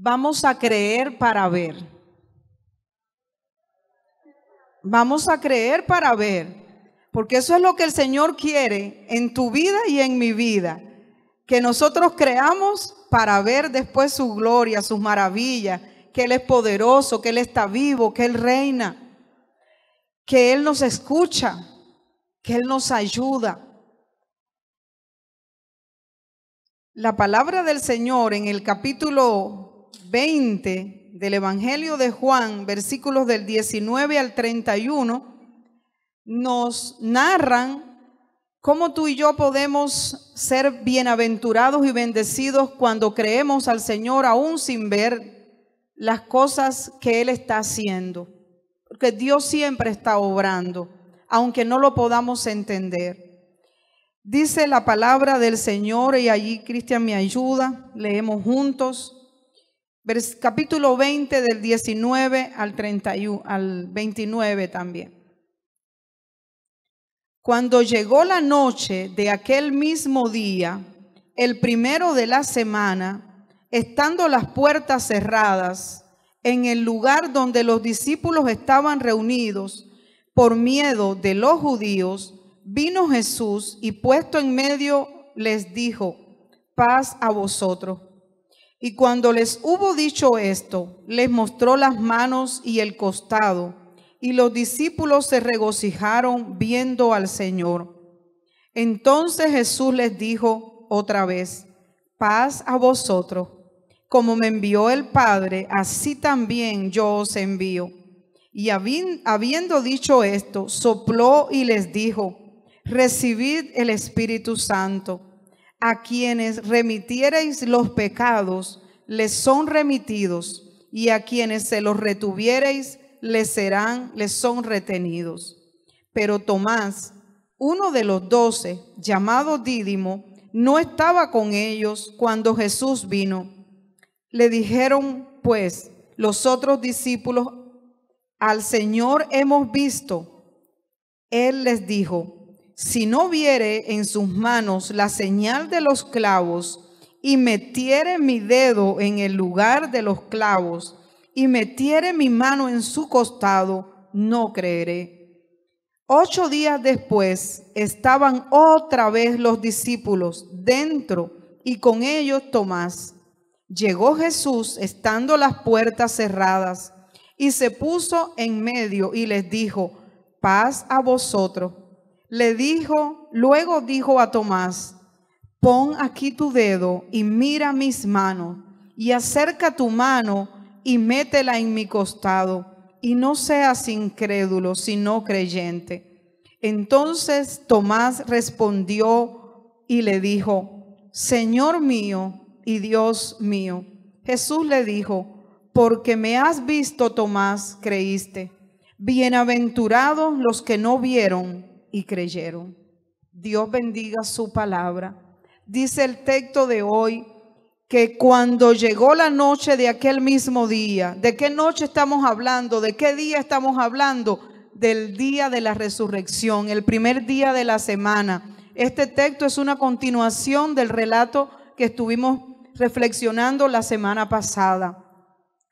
Vamos a creer para ver. Vamos a creer para ver. Porque eso es lo que el Señor quiere en tu vida y en mi vida. Que nosotros creamos para ver después su gloria, sus maravillas, que Él es poderoso, que Él está vivo, que Él reina, que Él nos escucha, que Él nos ayuda. La palabra del Señor en el capítulo 20 del Evangelio de Juan, versículos del 19 al 31, nos narran cómo tú y yo podemos ser bienaventurados y bendecidos cuando creemos al Señor aún sin ver las cosas que Él está haciendo. Porque Dios siempre está obrando, aunque no lo podamos entender. Dice la palabra del Señor y allí Cristian me ayuda, leemos juntos capítulo 20 del 19 al, 31, al 29 también. Cuando llegó la noche de aquel mismo día, el primero de la semana, estando las puertas cerradas, en el lugar donde los discípulos estaban reunidos por miedo de los judíos, vino Jesús y puesto en medio les dijo, paz a vosotros. Y cuando les hubo dicho esto, les mostró las manos y el costado, y los discípulos se regocijaron viendo al Señor. Entonces Jesús les dijo otra vez, paz a vosotros. Como me envió el Padre, así también yo os envío. Y habiendo dicho esto, sopló y les dijo, recibid el Espíritu Santo a quienes remitiereis los pecados, les son remitidos, y a quienes se los retuviereis, les serán, les son retenidos. Pero Tomás, uno de los doce, llamado Dídimo, no estaba con ellos cuando Jesús vino. Le dijeron, pues, los otros discípulos, al Señor hemos visto. Él les dijo, si no viere en sus manos la señal de los clavos, y metiere mi dedo en el lugar de los clavos, y metiere mi mano en su costado, no creeré. Ocho días después estaban otra vez los discípulos dentro y con ellos Tomás. Llegó Jesús estando las puertas cerradas y se puso en medio y les dijo, paz a vosotros le dijo, luego dijo a Tomás, pon aquí tu dedo y mira mis manos, y acerca tu mano y métela en mi costado, y no seas incrédulo, sino creyente. Entonces Tomás respondió y le dijo, Señor mío y Dios mío. Jesús le dijo, porque me has visto, Tomás, creíste. Bienaventurados los que no vieron y creyeron. Dios bendiga su palabra. Dice el texto de hoy que cuando llegó la noche de aquel mismo día, ¿de qué noche estamos hablando? ¿De qué día estamos hablando? Del día de la resurrección, el primer día de la semana. Este texto es una continuación del relato que estuvimos reflexionando la semana pasada.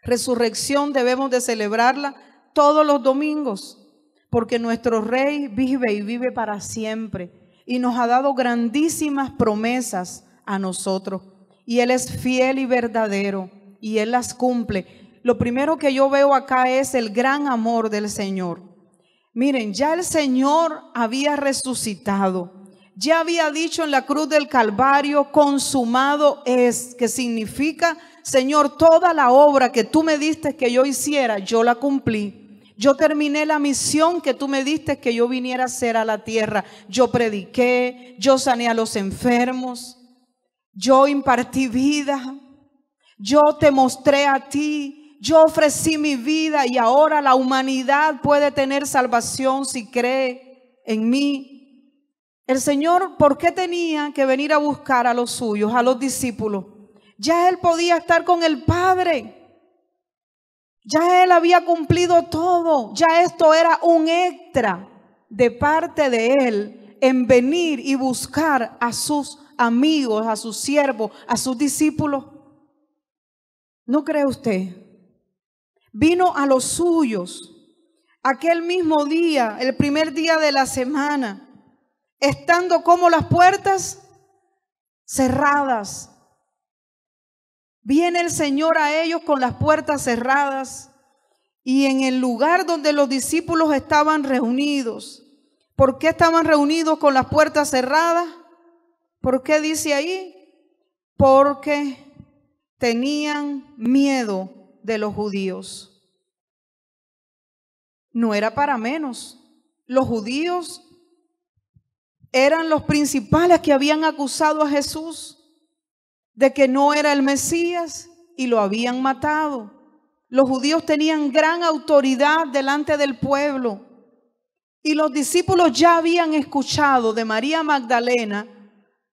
Resurrección debemos de celebrarla todos los domingos porque nuestro Rey vive y vive para siempre y nos ha dado grandísimas promesas a nosotros. Y Él es fiel y verdadero y Él las cumple. Lo primero que yo veo acá es el gran amor del Señor. Miren, ya el Señor había resucitado. Ya había dicho en la cruz del Calvario, consumado es, que significa, Señor, toda la obra que tú me diste que yo hiciera, yo la cumplí. Yo terminé la misión que tú me diste que yo viniera a hacer a la tierra. Yo prediqué, yo sané a los enfermos, yo impartí vida, yo te mostré a ti, yo ofrecí mi vida y ahora la humanidad puede tener salvación si cree en mí. El Señor, ¿por qué tenía que venir a buscar a los suyos, a los discípulos? Ya Él podía estar con el Padre. Ya él había cumplido todo, ya esto era un extra de parte de él en venir y buscar a sus amigos, a sus siervos, a sus discípulos. ¿No cree usted? Vino a los suyos aquel mismo día, el primer día de la semana, estando como las puertas cerradas. Viene el Señor a ellos con las puertas cerradas y en el lugar donde los discípulos estaban reunidos. ¿Por qué estaban reunidos con las puertas cerradas? ¿Por qué dice ahí? Porque tenían miedo de los judíos. No era para menos. Los judíos eran los principales que habían acusado a Jesús de que no era el Mesías y lo habían matado. Los judíos tenían gran autoridad delante del pueblo. Y los discípulos ya habían escuchado de María Magdalena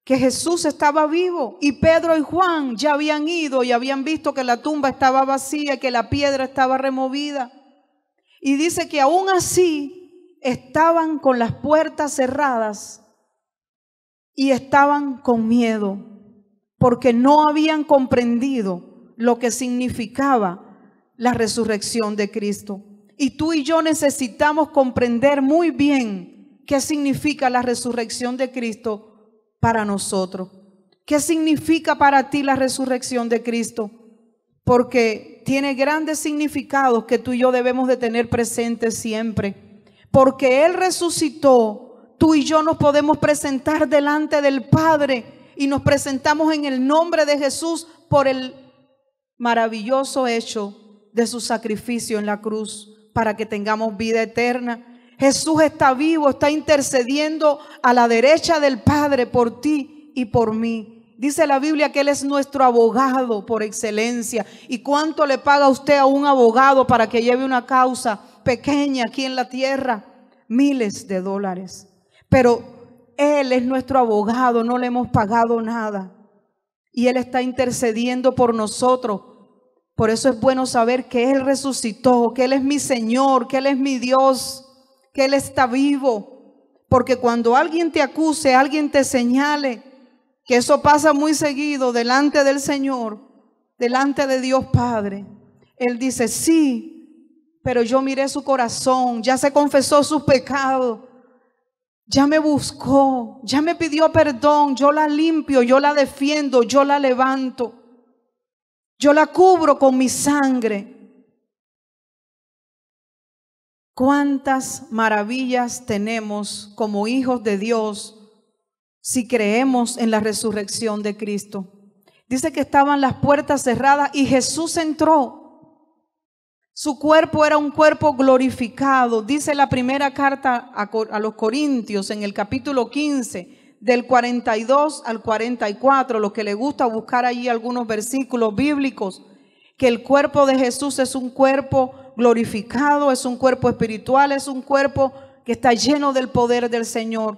que Jesús estaba vivo. Y Pedro y Juan ya habían ido y habían visto que la tumba estaba vacía y que la piedra estaba removida. Y dice que aún así estaban con las puertas cerradas y estaban con miedo porque no habían comprendido lo que significaba la resurrección de Cristo. Y tú y yo necesitamos comprender muy bien qué significa la resurrección de Cristo para nosotros. ¿Qué significa para ti la resurrección de Cristo? Porque tiene grandes significados que tú y yo debemos de tener presentes siempre. Porque Él resucitó, tú y yo nos podemos presentar delante del Padre y nos presentamos en el nombre de Jesús por el maravilloso hecho de su sacrificio en la cruz para que tengamos vida eterna. Jesús está vivo, está intercediendo a la derecha del Padre por ti y por mí. Dice la Biblia que Él es nuestro abogado por excelencia. ¿Y cuánto le paga usted a un abogado para que lleve una causa pequeña aquí en la tierra? Miles de dólares. Pero él es nuestro abogado, no le hemos pagado nada. Y Él está intercediendo por nosotros. Por eso es bueno saber que Él resucitó, que Él es mi Señor, que Él es mi Dios, que Él está vivo. Porque cuando alguien te acuse, alguien te señale, que eso pasa muy seguido delante del Señor, delante de Dios Padre. Él dice, sí, pero yo miré su corazón, ya se confesó sus pecados ya me buscó, ya me pidió perdón, yo la limpio, yo la defiendo, yo la levanto, yo la cubro con mi sangre. ¿Cuántas maravillas tenemos como hijos de Dios si creemos en la resurrección de Cristo? Dice que estaban las puertas cerradas y Jesús entró su cuerpo era un cuerpo glorificado. Dice la primera carta a, los Corintios en el capítulo 15, del 42 al 44, lo que le gusta buscar allí algunos versículos bíblicos, que el cuerpo de Jesús es un cuerpo glorificado, es un cuerpo espiritual, es un cuerpo que está lleno del poder del Señor.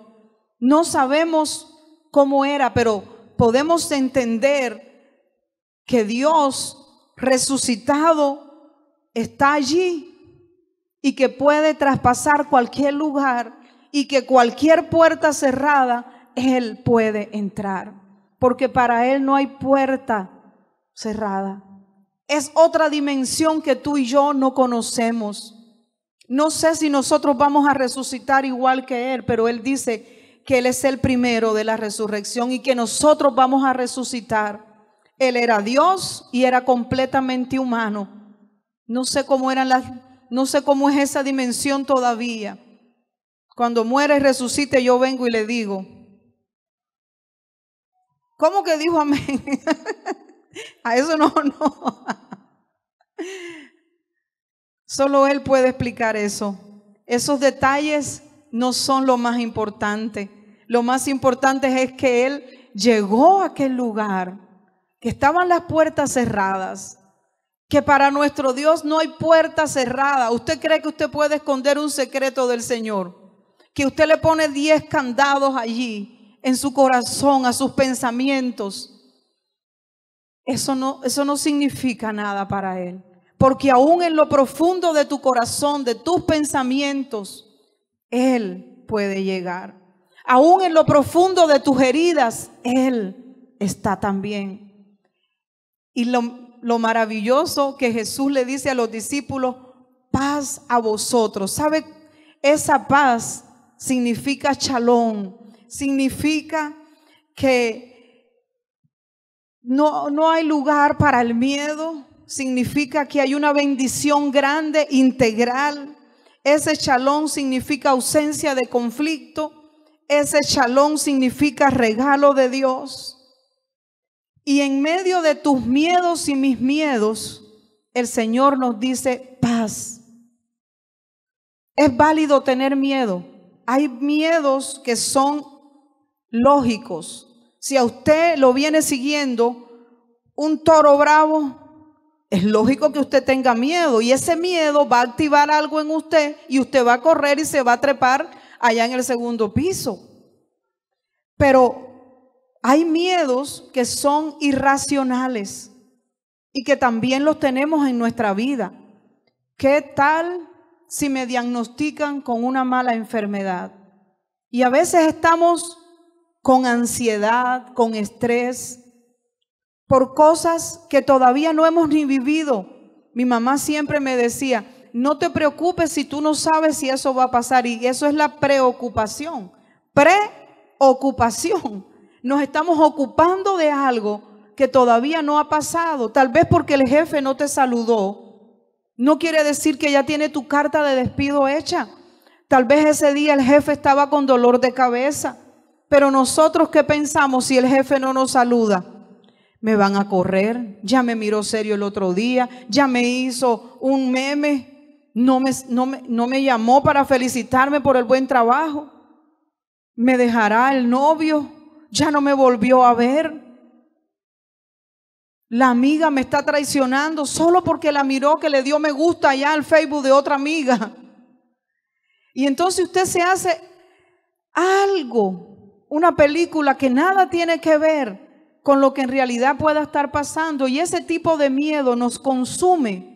No sabemos cómo era, pero podemos entender que Dios resucitado está allí y que puede traspasar cualquier lugar y que cualquier puerta cerrada, Él puede entrar. Porque para Él no hay puerta cerrada. Es otra dimensión que tú y yo no conocemos. No sé si nosotros vamos a resucitar igual que Él, pero Él dice que Él es el primero de la resurrección y que nosotros vamos a resucitar. Él era Dios y era completamente humano no sé cómo eran las, no sé cómo es esa dimensión todavía. Cuando muere y resucite, yo vengo y le digo. ¿Cómo que dijo amén? A eso no, no. Solo Él puede explicar eso. Esos detalles no son lo más importante. Lo más importante es que Él llegó a aquel lugar, que estaban las puertas cerradas, que para nuestro Dios no hay puerta cerrada. ¿Usted cree que usted puede esconder un secreto del Señor? Que usted le pone diez candados allí en su corazón, a sus pensamientos. Eso no, eso no significa nada para Él. Porque aún en lo profundo de tu corazón, de tus pensamientos, Él puede llegar. Aún en lo profundo de tus heridas, Él está también. Y lo, lo maravilloso que Jesús le dice a los discípulos, paz a vosotros. ¿Sabe? Esa paz significa chalón. significa que no, no hay lugar para el miedo, significa que hay una bendición grande, integral. Ese chalón significa ausencia de conflicto, ese chalón significa regalo de Dios. Y en medio de tus miedos y mis miedos, el Señor nos dice paz. Es válido tener miedo. Hay miedos que son lógicos. Si a usted lo viene siguiendo un toro bravo, es lógico que usted tenga miedo y ese miedo va a activar algo en usted y usted va a correr y se va a trepar allá en el segundo piso. Pero hay miedos que son irracionales y que también los tenemos en nuestra vida. ¿Qué tal si me diagnostican con una mala enfermedad? Y a veces estamos con ansiedad, con estrés, por cosas que todavía no hemos ni vivido. Mi mamá siempre me decía, no te preocupes si tú no sabes si eso va a pasar. Y eso es la preocupación. Preocupación nos estamos ocupando de algo que todavía no ha pasado. Tal vez porque el jefe no te saludó. No quiere decir que ya tiene tu carta de despido hecha. Tal vez ese día el jefe estaba con dolor de cabeza. Pero nosotros qué pensamos si el jefe no nos saluda? Me van a correr, ya me miró serio el otro día, ya me hizo un meme, no me, no me llamó para felicitarme por el buen trabajo, me dejará el novio, ya no me volvió a ver. La amiga me está traicionando solo porque la miró que le dio me gusta allá al Facebook de otra amiga. Y entonces usted se hace algo, una película que nada tiene que ver con lo que en realidad pueda estar pasando. Y ese tipo de miedo nos consume.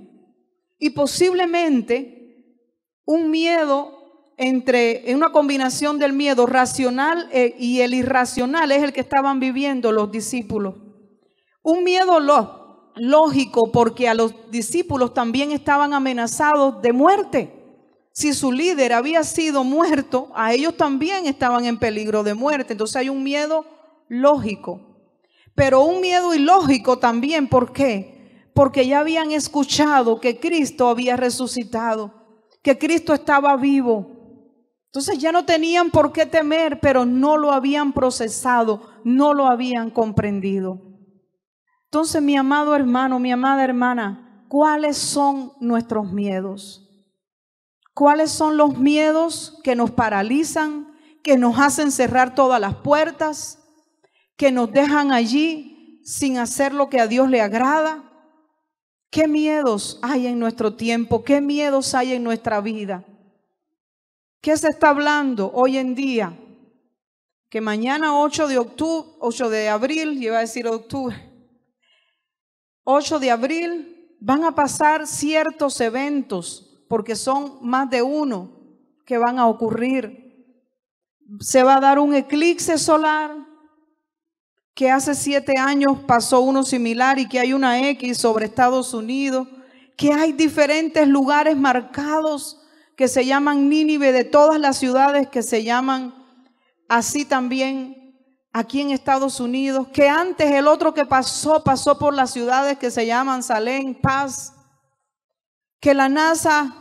Y posiblemente un miedo entre una combinación del miedo racional eh, y el irracional es el que estaban viviendo los discípulos. Un miedo lógico porque a los discípulos también estaban amenazados de muerte. Si su líder había sido muerto, a ellos también estaban en peligro de muerte. Entonces hay un miedo lógico. Pero un miedo ilógico también, ¿por qué? Porque ya habían escuchado que Cristo había resucitado, que Cristo estaba vivo entonces ya no tenían por qué temer, pero no lo habían procesado, no lo habían comprendido. Entonces, mi amado hermano, mi amada hermana, ¿cuáles son nuestros miedos? ¿Cuáles son los miedos que nos paralizan, que nos hacen cerrar todas las puertas, que nos dejan allí sin hacer lo que a Dios le agrada? ¿Qué miedos hay en nuestro tiempo? ¿Qué miedos hay en nuestra vida? ¿Qué se está hablando hoy en día? Que mañana 8 de octubre, 8 de abril, iba a decir octubre, 8 de abril van a pasar ciertos eventos, porque son más de uno que van a ocurrir. Se va a dar un eclipse solar, que hace siete años pasó uno similar y que hay una X sobre Estados Unidos, que hay diferentes lugares marcados que se llaman Nínive, de todas las ciudades que se llaman así también aquí en Estados Unidos, que antes el otro que pasó, pasó por las ciudades que se llaman Salem, Paz, que la NASA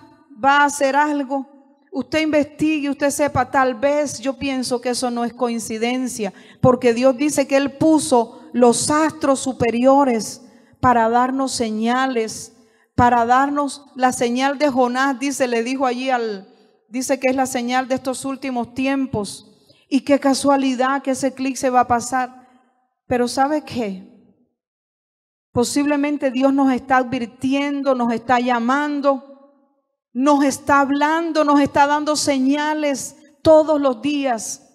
va a hacer algo. Usted investigue, usted sepa, tal vez yo pienso que eso no es coincidencia, porque Dios dice que Él puso los astros superiores para darnos señales para darnos la señal de Jonás, dice, le dijo allí al, dice que es la señal de estos últimos tiempos. Y qué casualidad que ese eclipse va a pasar. Pero ¿sabe qué? Posiblemente Dios nos está advirtiendo, nos está llamando, nos está hablando, nos está dando señales todos los días.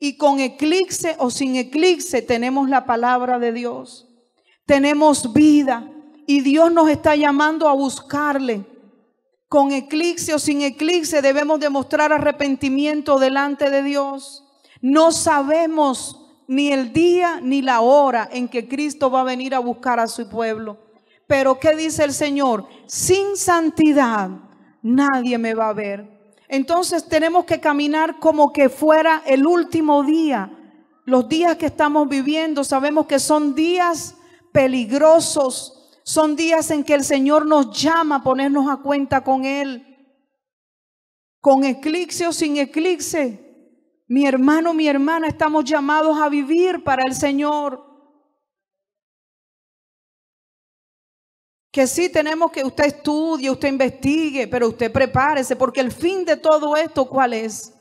Y con eclipse o sin eclipse tenemos la palabra de Dios. Tenemos vida, y Dios nos está llamando a buscarle. Con eclipse o sin eclipse debemos demostrar arrepentimiento delante de Dios. No sabemos ni el día ni la hora en que Cristo va a venir a buscar a su pueblo. Pero ¿qué dice el Señor? Sin santidad nadie me va a ver. Entonces tenemos que caminar como que fuera el último día. Los días que estamos viviendo sabemos que son días peligrosos, son días en que el Señor nos llama a ponernos a cuenta con Él. Con eclipse o sin eclipse. Mi hermano, mi hermana, estamos llamados a vivir para el Señor. Que sí tenemos que usted estudie, usted investigue, pero usted prepárese, porque el fin de todo esto, ¿cuál es?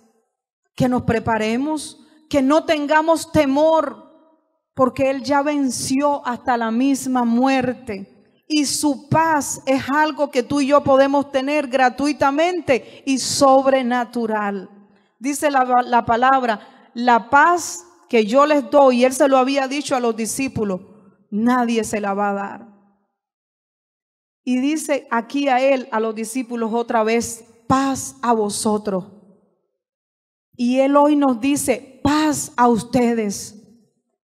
Que nos preparemos, que no tengamos temor, porque Él ya venció hasta la misma muerte. Y su paz es algo que tú y yo podemos tener gratuitamente y sobrenatural. Dice la, palabra, la paz que yo les doy, y él se lo había dicho a los discípulos, nadie se la va a dar. Y dice aquí a él, a los discípulos otra vez, paz a vosotros. Y él hoy nos dice, paz a ustedes.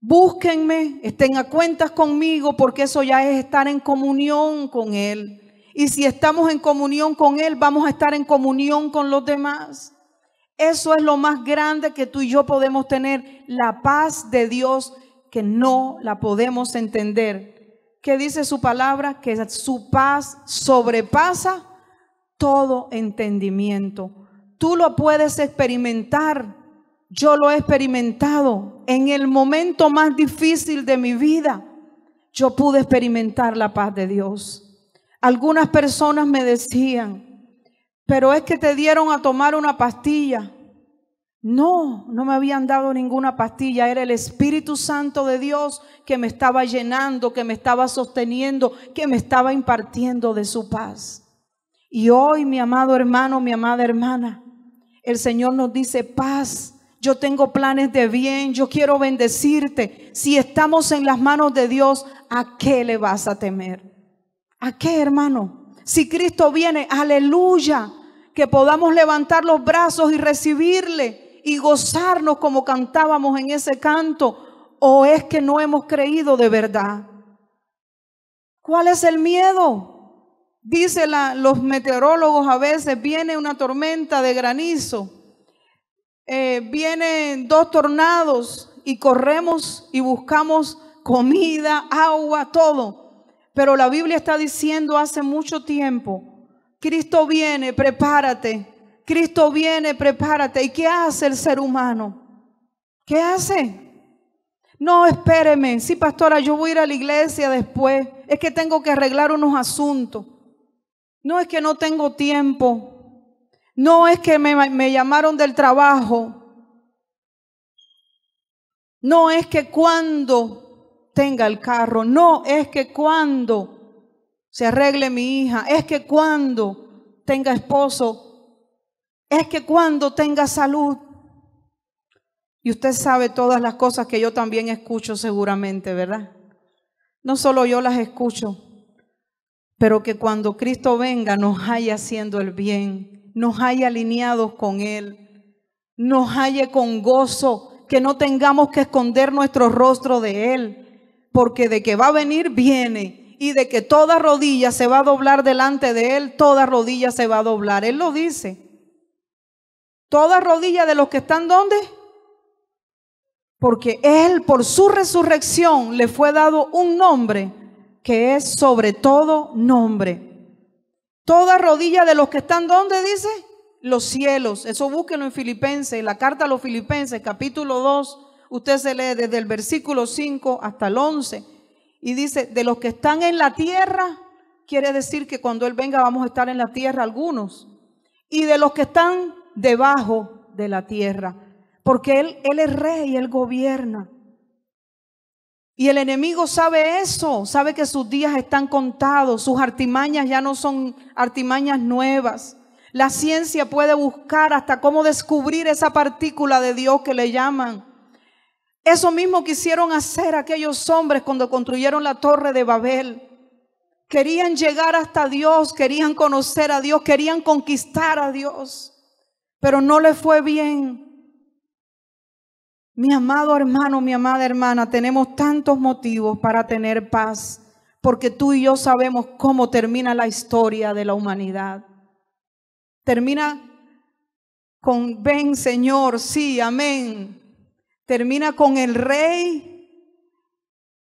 Búsquenme, estén a cuentas conmigo, porque eso ya es estar en comunión con Él. Y si estamos en comunión con Él, vamos a estar en comunión con los demás. Eso es lo más grande que tú y yo podemos tener, la paz de Dios que no la podemos entender. ¿Qué dice su palabra? Que su paz sobrepasa todo entendimiento. Tú lo puedes experimentar yo lo he experimentado en el momento más difícil de mi vida. Yo pude experimentar la paz de Dios. Algunas personas me decían, pero es que te dieron a tomar una pastilla. No, no me habían dado ninguna pastilla, era el Espíritu Santo de Dios que me estaba llenando, que me estaba sosteniendo, que me estaba impartiendo de su paz. Y hoy, mi amado hermano, mi amada hermana, el Señor nos dice, paz yo tengo planes de bien, yo quiero bendecirte. Si estamos en las manos de Dios, ¿a qué le vas a temer? ¿A qué, hermano? Si Cristo viene, aleluya, que podamos levantar los brazos y recibirle y gozarnos como cantábamos en ese canto, o es que no hemos creído de verdad. ¿Cuál es el miedo? Dicen los meteorólogos a veces, viene una tormenta de granizo eh, vienen dos tornados y corremos y buscamos comida, agua, todo. Pero la Biblia está diciendo hace mucho tiempo, Cristo viene, prepárate. Cristo viene, prepárate. ¿Y qué hace el ser humano? ¿Qué hace? No, espéreme. Sí, pastora, yo voy a ir a la iglesia después. Es que tengo que arreglar unos asuntos. No es que no tengo tiempo. No es que me, llamaron del trabajo. No es que cuando tenga el carro. No es que cuando se arregle mi hija. Es que cuando tenga esposo. Es que cuando tenga salud. Y usted sabe todas las cosas que yo también escucho seguramente, ¿verdad? No solo yo las escucho, pero que cuando Cristo venga nos haya haciendo el bien nos haya alineados con Él, nos haya con gozo, que no tengamos que esconder nuestro rostro de Él, porque de que va a venir, viene, y de que toda rodilla se va a doblar delante de Él, toda rodilla se va a doblar. Él lo dice. Toda rodilla de los que están ¿dónde? Porque Él por su resurrección le fue dado un nombre que es sobre todo nombre Toda rodilla de los que están ¿dónde dice los cielos. Eso búsquenlo en Filipenses, la carta a los Filipenses, capítulo 2. Usted se lee desde el versículo 5 hasta el 11. Y dice, de los que están en la tierra, quiere decir que cuando Él venga vamos a estar en la tierra algunos. Y de los que están debajo de la tierra. Porque Él, él es rey, y Él gobierna. Y el enemigo sabe eso, sabe que sus días están contados, sus artimañas ya no son artimañas nuevas. La ciencia puede buscar hasta cómo descubrir esa partícula de Dios que le llaman. Eso mismo quisieron hacer aquellos hombres cuando construyeron la torre de Babel. Querían llegar hasta Dios, querían conocer a Dios, querían conquistar a Dios, pero no les fue bien. Mi amado hermano, mi amada hermana, tenemos tantos motivos para tener paz, porque tú y yo sabemos cómo termina la historia de la humanidad. Termina con ven Señor, sí, amén. Termina con el rey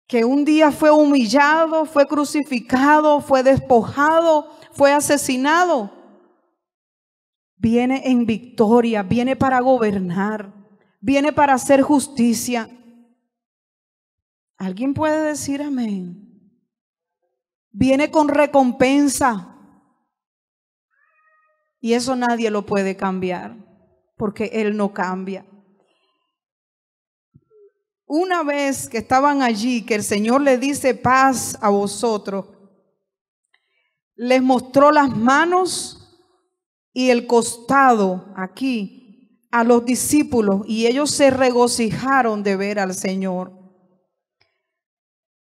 que un día fue humillado, fue crucificado, fue despojado, fue asesinado. Viene en victoria, viene para gobernar viene para hacer justicia. ¿Alguien puede decir amén? Viene con recompensa. Y eso nadie lo puede cambiar, porque Él no cambia. Una vez que estaban allí, que el Señor le dice paz a vosotros, les mostró las manos y el costado aquí a los discípulos y ellos se regocijaron de ver al Señor.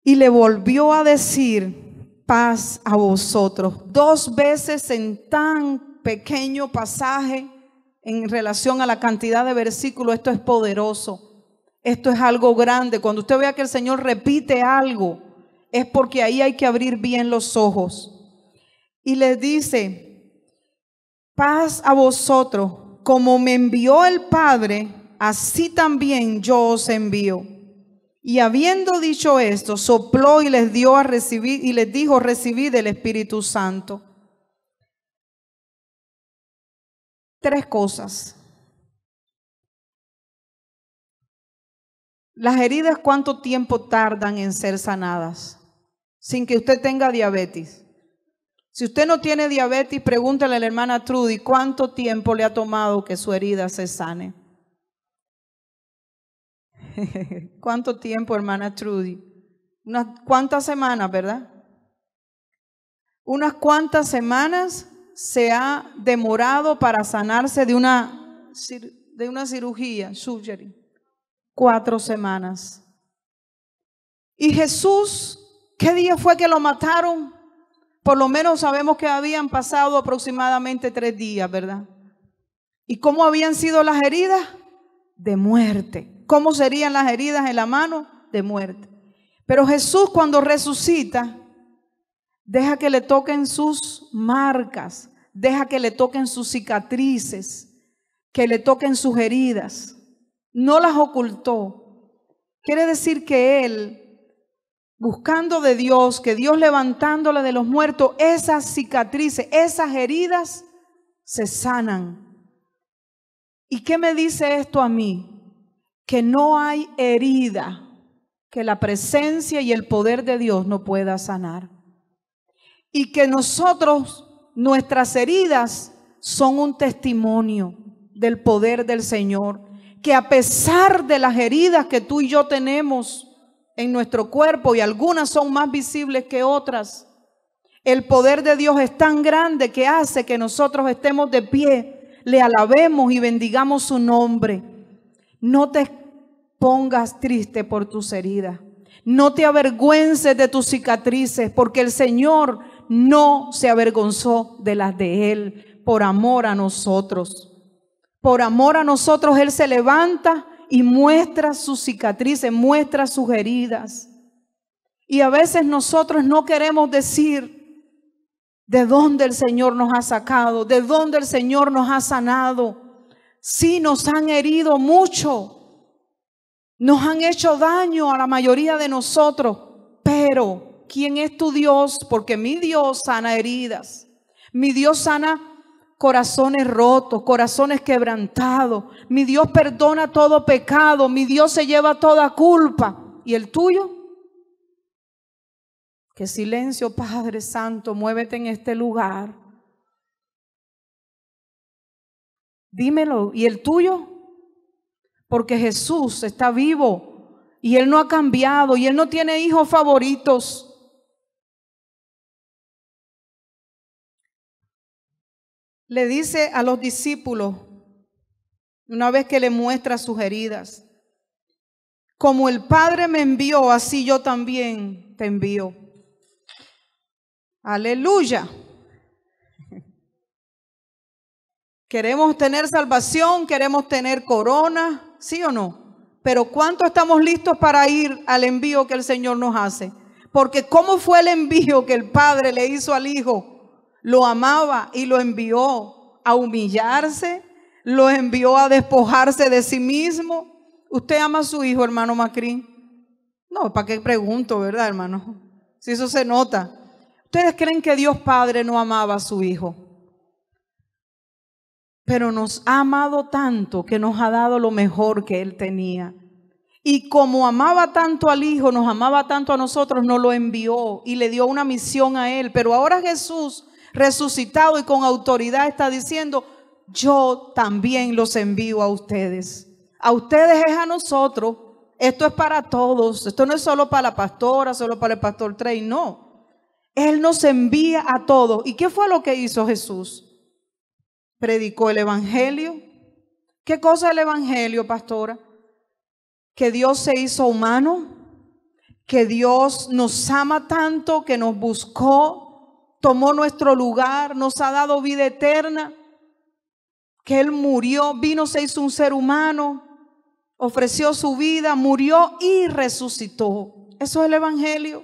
Y le volvió a decir, paz a vosotros. Dos veces en tan pequeño pasaje en relación a la cantidad de versículos, esto es poderoso. Esto es algo grande. Cuando usted vea que el Señor repite algo, es porque ahí hay que abrir bien los ojos. Y le dice, paz a vosotros como me envió el Padre, así también yo os envío. Y habiendo dicho esto, sopló y les dio a recibir y les dijo, recibid el Espíritu Santo. Tres cosas. Las heridas, ¿cuánto tiempo tardan en ser sanadas? Sin que usted tenga diabetes. Si usted no tiene diabetes, pregúntele a la hermana Trudy cuánto tiempo le ha tomado que su herida se sane. ¿Cuánto tiempo, hermana Trudy? Unas cuántas semanas, ¿verdad? Unas cuantas semanas se ha demorado para sanarse de una, de una cirugía, surgery. Cuatro semanas. Y Jesús, ¿qué día fue que lo mataron? por lo menos sabemos que habían pasado aproximadamente tres días, ¿verdad? ¿Y cómo habían sido las heridas? De muerte. ¿Cómo serían las heridas en la mano? De muerte. Pero Jesús cuando resucita, deja que le toquen sus marcas, deja que le toquen sus cicatrices, que le toquen sus heridas. No las ocultó. Quiere decir que Él buscando de Dios, que Dios levantándole de los muertos, esas cicatrices, esas heridas se sanan. ¿Y qué me dice esto a mí? Que no hay herida que la presencia y el poder de Dios no pueda sanar. Y que nosotros, nuestras heridas son un testimonio del poder del Señor. Que a pesar de las heridas que tú y yo tenemos, en nuestro cuerpo y algunas son más visibles que otras. El poder de Dios es tan grande que hace que nosotros estemos de pie, le alabemos y bendigamos su nombre. No te pongas triste por tus heridas. No te avergüences de tus cicatrices, porque el Señor no se avergonzó de las de Él por amor a nosotros. Por amor a nosotros Él se levanta y muestra sus cicatrices, muestra sus heridas. Y a veces nosotros no queremos decir de dónde el Señor nos ha sacado, de dónde el Señor nos ha sanado. Sí, nos han herido mucho, nos han hecho daño a la mayoría de nosotros, pero ¿quién es tu Dios? Porque mi Dios sana heridas, mi Dios sana corazones rotos, corazones quebrantados. Mi Dios perdona todo pecado, mi Dios se lleva toda culpa. ¿Y el tuyo? Que silencio, Padre Santo, muévete en este lugar. Dímelo, ¿y el tuyo? Porque Jesús está vivo y Él no ha cambiado y Él no tiene hijos favoritos. le dice a los discípulos, una vez que le muestra sus heridas, como el Padre me envió, así yo también te envío. Aleluya. Queremos tener salvación, queremos tener corona, ¿sí o no? Pero ¿cuánto estamos listos para ir al envío que el Señor nos hace? Porque ¿cómo fue el envío que el Padre le hizo al Hijo? lo amaba y lo envió a humillarse, lo envió a despojarse de sí mismo. ¿Usted ama a su hijo, hermano Macri? No, ¿para qué pregunto, verdad, hermano? Si eso se nota. ¿Ustedes creen que Dios Padre no amaba a su hijo? Pero nos ha amado tanto que nos ha dado lo mejor que él tenía. Y como amaba tanto al Hijo, nos amaba tanto a nosotros, nos lo envió y le dio una misión a Él. Pero ahora Jesús resucitado y con autoridad está diciendo, yo también los envío a ustedes. A ustedes es a nosotros. Esto es para todos. Esto no es solo para la pastora, solo para el pastor Trey, no. Él nos envía a todos. ¿Y qué fue lo que hizo Jesús? Predicó el Evangelio. ¿Qué cosa es el Evangelio, pastora? Que Dios se hizo humano, que Dios nos ama tanto, que nos buscó, tomó nuestro lugar, nos ha dado vida eterna, que Él murió, vino, se hizo un ser humano, ofreció su vida, murió y resucitó. Eso es el Evangelio.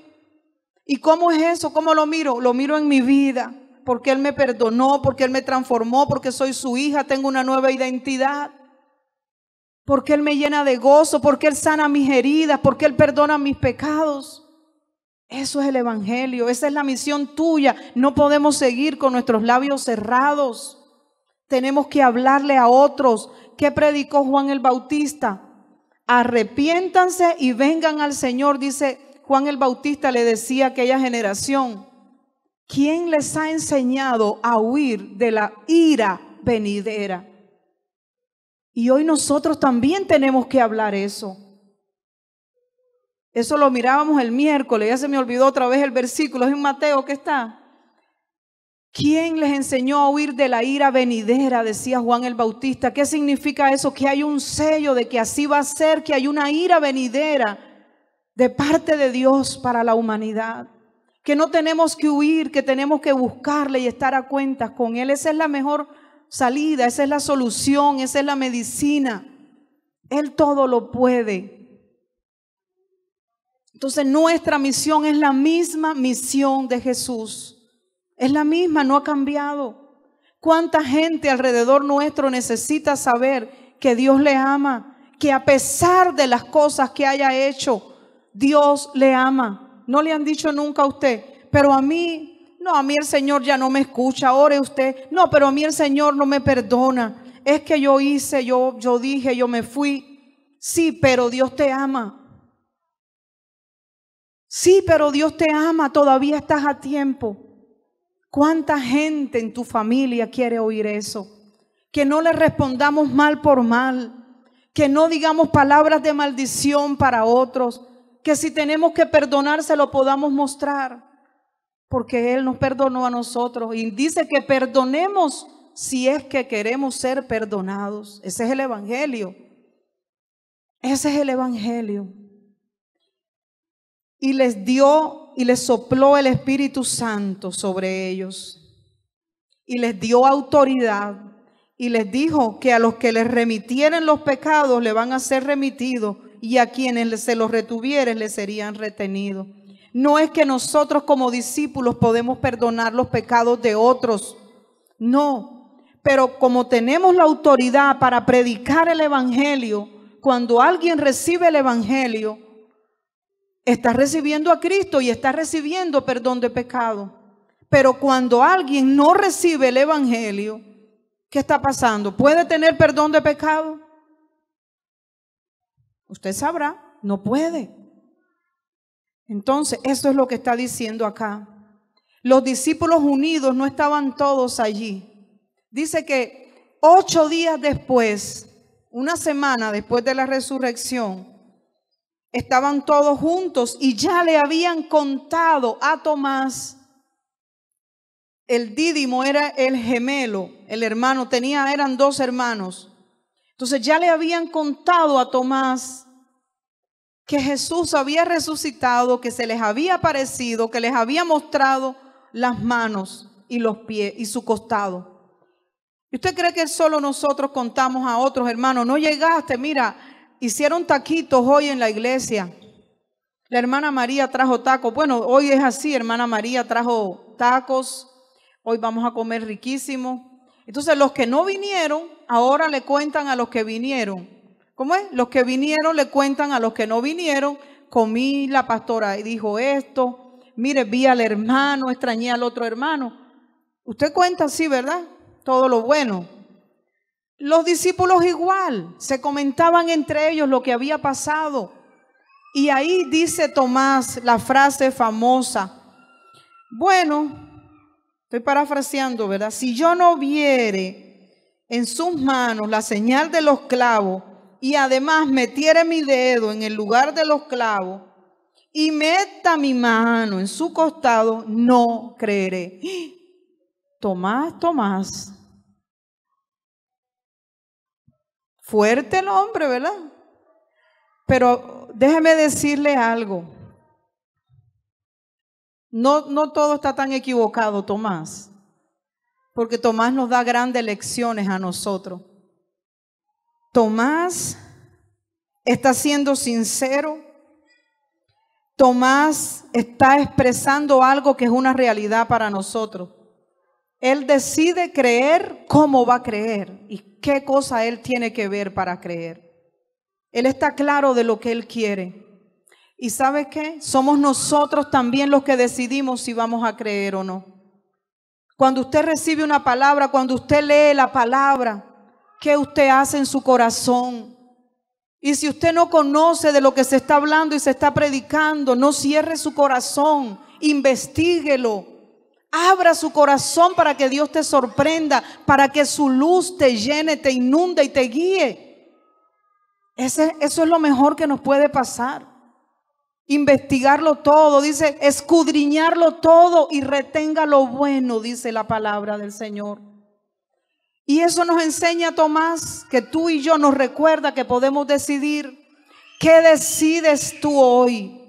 ¿Y cómo es eso? ¿Cómo lo miro? Lo miro en mi vida, porque Él me perdonó, porque Él me transformó, porque soy su hija, tengo una nueva identidad, porque Él me llena de gozo, porque Él sana mis heridas, porque Él perdona mis pecados. Eso es el Evangelio, esa es la misión tuya. No podemos seguir con nuestros labios cerrados. Tenemos que hablarle a otros. ¿Qué predicó Juan el Bautista? Arrepiéntanse y vengan al Señor, dice Juan el Bautista, le decía a aquella generación. ¿Quién les ha enseñado a huir de la ira venidera? Y hoy nosotros también tenemos que hablar eso. Eso lo mirábamos el miércoles, ya se me olvidó otra vez el versículo, es en Mateo que está. ¿Quién les enseñó a huir de la ira venidera? Decía Juan el Bautista. ¿Qué significa eso? Que hay un sello de que así va a ser, que hay una ira venidera de parte de Dios para la humanidad. Que no tenemos que huir, que tenemos que buscarle y estar a cuentas con Él. Esa es la mejor salida, esa es la solución, esa es la medicina. Él todo lo puede. Entonces nuestra misión es la misma misión de Jesús. Es la misma, no ha cambiado. ¿Cuánta gente alrededor nuestro necesita saber que Dios le ama? Que a pesar de las cosas que haya hecho, Dios le ama. No le han dicho nunca a usted, pero a mí, no, a mí el Señor ya no me escucha, ore usted. No, pero a mí el Señor no me perdona. Es que yo hice, yo, yo dije, yo me fui. Sí, pero Dios te ama. Sí, pero Dios te ama, todavía estás a tiempo. ¿Cuánta gente en tu familia quiere oír eso? Que no le respondamos mal por mal, que no digamos palabras de maldición para otros, que si tenemos que perdonar se lo podamos mostrar, porque Él nos perdonó a nosotros y dice que perdonemos si es que queremos ser perdonados. Ese es el Evangelio. Ese es el Evangelio y les dio y les sopló el Espíritu Santo sobre ellos y les dio autoridad y les dijo que a los que les remitieren los pecados le van a ser remitidos y a quienes se los retuvieran le serían retenidos. No es que nosotros como discípulos podemos perdonar los pecados de otros, no, pero como tenemos la autoridad para predicar el Evangelio, cuando alguien recibe el Evangelio, Está recibiendo a Cristo y está recibiendo perdón de pecado. Pero cuando alguien no recibe el Evangelio, ¿qué está pasando? ¿Puede tener perdón de pecado? Usted sabrá, no puede. Entonces, eso es lo que está diciendo acá. Los discípulos unidos no estaban todos allí. Dice que ocho días después, una semana después de la resurrección, estaban todos juntos y ya le habían contado a Tomás, el Dídimo era el gemelo, el hermano, tenía, eran dos hermanos. Entonces ya le habían contado a Tomás que Jesús había resucitado, que se les había aparecido, que les había mostrado las manos y los pies y su costado. ¿Y usted cree que solo nosotros contamos a otros hermanos? No llegaste, mira, hicieron taquitos hoy en la iglesia. La hermana María trajo tacos. Bueno, hoy es así, hermana María trajo tacos. Hoy vamos a comer riquísimo. Entonces los que no vinieron, ahora le cuentan a los que vinieron. ¿Cómo es? Los que vinieron le cuentan a los que no vinieron. Comí la pastora y dijo esto. Mire, vi al hermano, extrañé al otro hermano. Usted cuenta así, ¿verdad? Todo lo bueno. Los discípulos igual, se comentaban entre ellos lo que había pasado. Y ahí dice Tomás la frase famosa, bueno, estoy parafraseando, ¿verdad? Si yo no viere en sus manos la señal de los clavos y además metiere mi dedo en el lugar de los clavos y meta mi mano en su costado, no creeré. Tomás, Tomás, Fuerte el hombre, ¿verdad? Pero déjeme decirle algo. No, no todo está tan equivocado, Tomás, porque Tomás nos da grandes lecciones a nosotros. Tomás está siendo sincero. Tomás está expresando algo que es una realidad para nosotros. Él decide creer cómo va a creer y qué cosa Él tiene que ver para creer. Él está claro de lo que Él quiere. ¿Y sabes qué? Somos nosotros también los que decidimos si vamos a creer o no. Cuando usted recibe una palabra, cuando usted lee la palabra, ¿qué usted hace en su corazón? Y si usted no conoce de lo que se está hablando y se está predicando, no cierre su corazón, investiguelo. Abra su corazón para que Dios te sorprenda, para que su luz te llene, te inunde y te guíe. Ese, eso es lo mejor que nos puede pasar. Investigarlo todo, dice, escudriñarlo todo y retenga lo bueno, dice la palabra del Señor. Y eso nos enseña Tomás, que tú y yo nos recuerda que podemos decidir. ¿Qué decides tú hoy?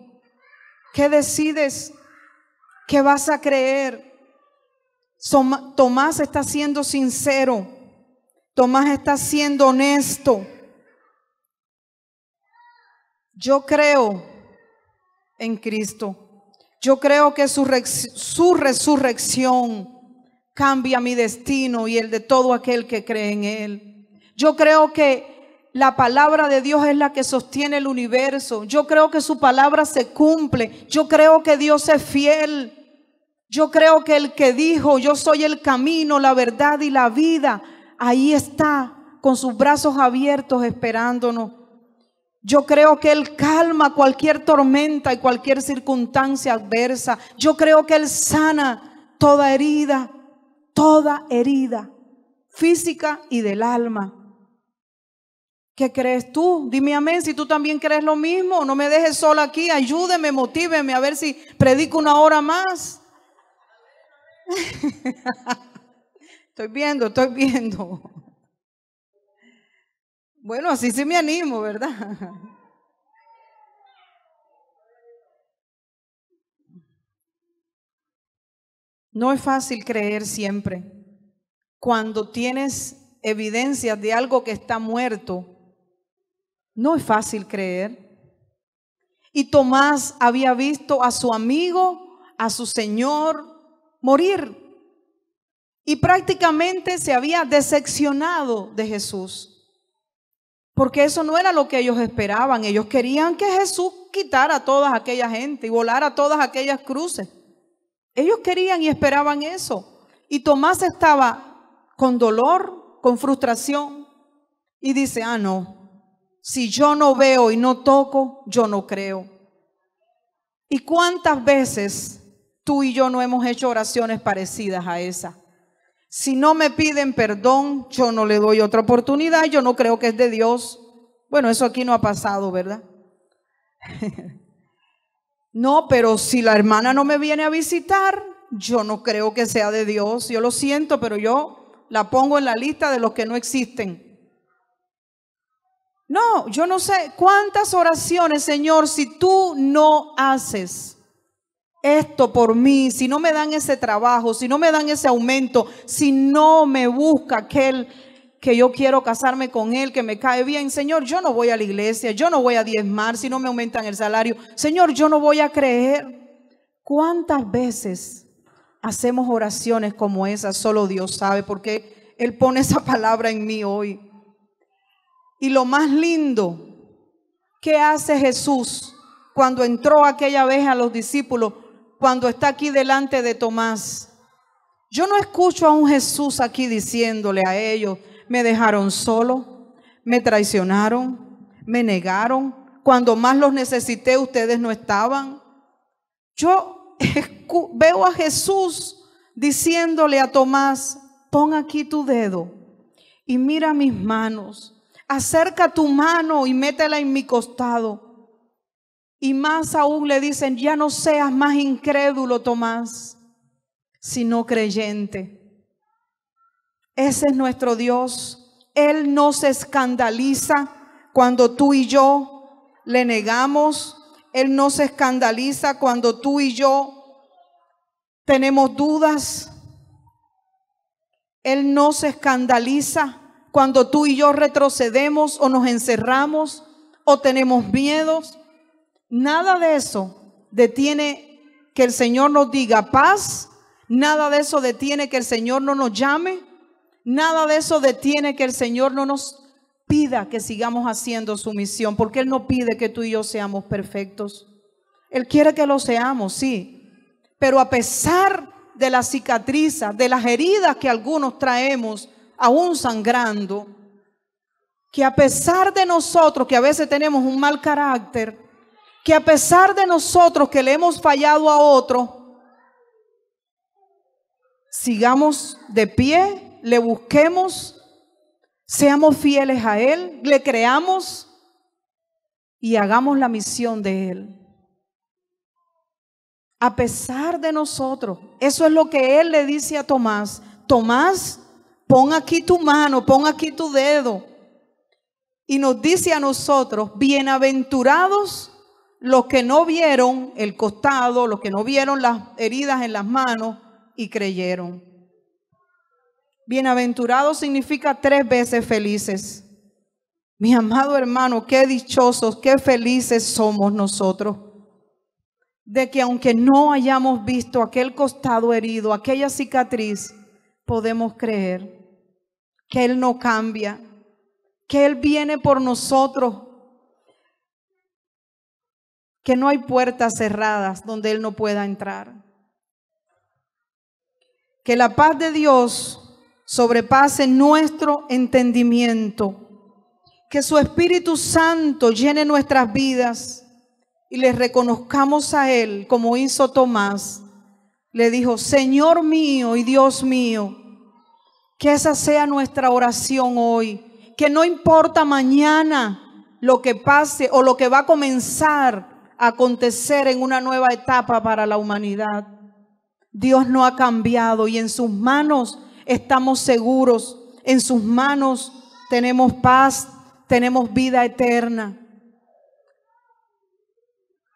¿Qué decides? ¿Qué vas a creer? Tomás está siendo sincero. Tomás está siendo honesto. Yo creo en Cristo. Yo creo que su, resurrección cambia mi destino y el de todo aquel que cree en Él. Yo creo que la palabra de Dios es la que sostiene el universo. Yo creo que su palabra se cumple. Yo creo que Dios es fiel. Yo creo que el que dijo, yo soy el camino, la verdad y la vida, ahí está, con sus brazos abiertos esperándonos. Yo creo que Él calma cualquier tormenta y cualquier circunstancia adversa. Yo creo que Él sana toda herida, toda herida, física y del alma. ¿Qué crees tú? Dime amén si tú también crees lo mismo. No me dejes sola aquí. Ayúdeme, motíveme a ver si predico una hora más. estoy viendo, estoy viendo. Bueno, así sí me animo, ¿verdad? No es fácil creer siempre. Cuando tienes evidencias de algo que está muerto, no es fácil creer. Y Tomás había visto a su amigo, a su Señor, morir. Y prácticamente se había decepcionado de Jesús. Porque eso no era lo que ellos esperaban. Ellos querían que Jesús quitara a toda aquella gente y volara todas aquellas cruces. Ellos querían y esperaban eso. Y Tomás estaba con dolor, con frustración. Y dice, ah, no, si yo no veo y no toco, yo no creo. ¿Y cuántas veces tú y yo no hemos hecho oraciones parecidas a esa. Si no me piden perdón, yo no le doy otra oportunidad, yo no creo que es de Dios. Bueno, eso aquí no ha pasado, ¿verdad? no, pero si la hermana no me viene a visitar, yo no creo que sea de Dios. Yo lo siento, pero yo la pongo en la lista de los que no existen. No, yo no sé cuántas oraciones, Señor, si tú no haces esto por mí, si no me dan ese trabajo, si no me dan ese aumento, si no me busca aquel que yo quiero casarme con él, que me cae bien, Señor, yo no voy a la iglesia, yo no voy a diezmar si no me aumentan el salario, Señor, yo no voy a creer. ¿Cuántas veces hacemos oraciones como esas? Solo Dios sabe, porque Él pone esa palabra en mí hoy. Y lo más lindo, ¿qué hace Jesús cuando entró aquella vez a los discípulos? cuando está aquí delante de Tomás. Yo no escucho a un Jesús aquí diciéndole a ellos, me dejaron solo, me traicionaron, me negaron, cuando más los necesité ustedes no estaban. Yo veo a Jesús diciéndole a Tomás, pon aquí tu dedo y mira mis manos, acerca tu mano y métela en mi costado y más aún le dicen, ya no seas más incrédulo, Tomás, sino creyente. Ese es nuestro Dios. Él no se escandaliza cuando tú y yo le negamos. Él no se escandaliza cuando tú y yo tenemos dudas. Él no se escandaliza cuando tú y yo retrocedemos o nos encerramos o tenemos miedos. Nada de eso detiene que el Señor nos diga paz, nada de eso detiene que el Señor no nos llame, nada de eso detiene que el Señor no nos pida que sigamos haciendo su misión, porque Él no pide que tú y yo seamos perfectos. Él quiere que lo seamos, sí, pero a pesar de las cicatrices, de las heridas que algunos traemos, aún sangrando, que a pesar de nosotros, que a veces tenemos un mal carácter, que a pesar de nosotros que le hemos fallado a otro, sigamos de pie, le busquemos, seamos fieles a Él, le creamos y hagamos la misión de Él. A pesar de nosotros, eso es lo que Él le dice a Tomás. Tomás, pon aquí tu mano, pon aquí tu dedo. Y nos dice a nosotros, bienaventurados los que no vieron el costado, los que no vieron las heridas en las manos y creyeron. Bienaventurado significa tres veces felices. Mi amado hermano, qué dichosos, qué felices somos nosotros. De que aunque no hayamos visto aquel costado herido, aquella cicatriz, podemos creer que Él no cambia, que Él viene por nosotros que no hay puertas cerradas donde Él no pueda entrar. Que la paz de Dios sobrepase nuestro entendimiento. Que su Espíritu Santo llene nuestras vidas y le reconozcamos a Él como hizo Tomás. Le dijo, Señor mío y Dios mío, que esa sea nuestra oración hoy. Que no importa mañana lo que pase o lo que va a comenzar, acontecer en una nueva etapa para la humanidad. Dios no ha cambiado y en sus manos estamos seguros, en sus manos tenemos paz, tenemos vida eterna.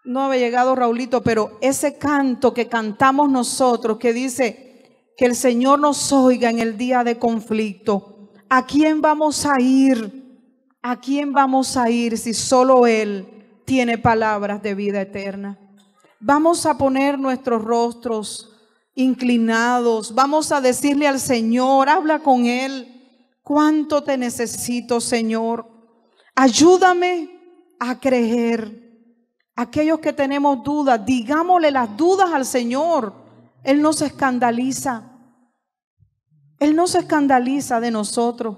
No había llegado Raulito, pero ese canto que cantamos nosotros que dice que el Señor nos oiga en el día de conflicto. ¿A quién vamos a ir? ¿A quién vamos a ir si solo Él? tiene palabras de vida eterna. Vamos a poner nuestros rostros inclinados, vamos a decirle al Señor, habla con Él, cuánto te necesito, Señor. Ayúdame a creer. Aquellos que tenemos dudas, digámosle las dudas al Señor. Él no se escandaliza. Él no se escandaliza de nosotros.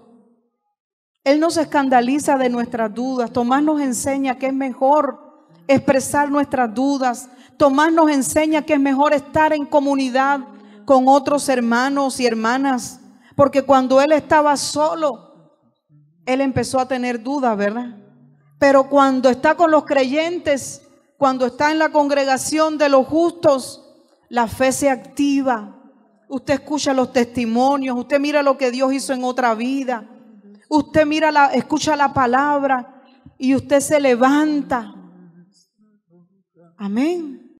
Él nos escandaliza de nuestras dudas. Tomás nos enseña que es mejor expresar nuestras dudas. Tomás nos enseña que es mejor estar en comunidad con otros hermanos y hermanas. Porque cuando él estaba solo, él empezó a tener dudas, ¿verdad? Pero cuando está con los creyentes, cuando está en la congregación de los justos, la fe se activa. Usted escucha los testimonios, usted mira lo que Dios hizo en otra vida. Usted mira la, escucha la palabra y usted se levanta. Amén.